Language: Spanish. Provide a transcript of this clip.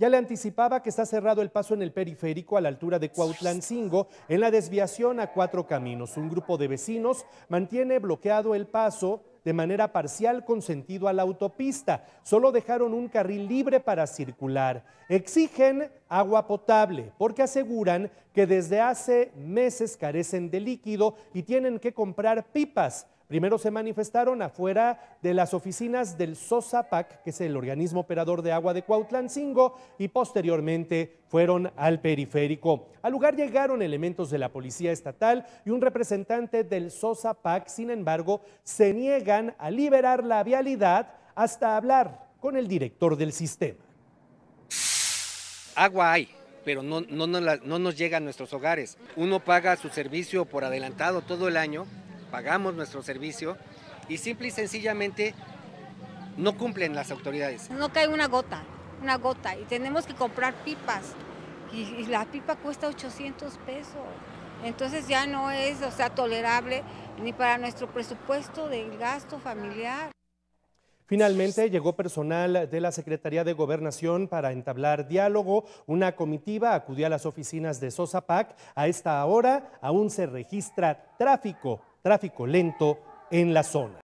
Ya le anticipaba que está cerrado el paso en el periférico a la altura de Cuautlancingo, en la desviación a cuatro caminos. Un grupo de vecinos mantiene bloqueado el paso de manera parcial con sentido a la autopista. Solo dejaron un carril libre para circular. Exigen agua potable porque aseguran que desde hace meses carecen de líquido y tienen que comprar pipas Primero se manifestaron afuera de las oficinas del SOSAPAC, que es el organismo operador de agua de Cuautlancingo, y posteriormente fueron al periférico. Al lugar llegaron elementos de la Policía Estatal y un representante del SOSAPAC, sin embargo, se niegan a liberar la vialidad hasta hablar con el director del sistema. Agua hay, pero no, no, no, no, nos llega a nuestros hogares. Uno paga su servicio por adelantado todo el año pagamos nuestro servicio y simple y sencillamente no cumplen las autoridades. No cae una gota, una gota, y tenemos que comprar pipas, y, la pipa cuesta 800 pesos. Entonces ya no es, o sea, tolerable ni para nuestro presupuesto del gasto familiar. Finalmente llegó personal de la Secretaría de Gobernación para entablar diálogo. Una comitiva acudió a las oficinas de Sosapac. A esta hora aún se registra tráfico tráfico lento en la zona.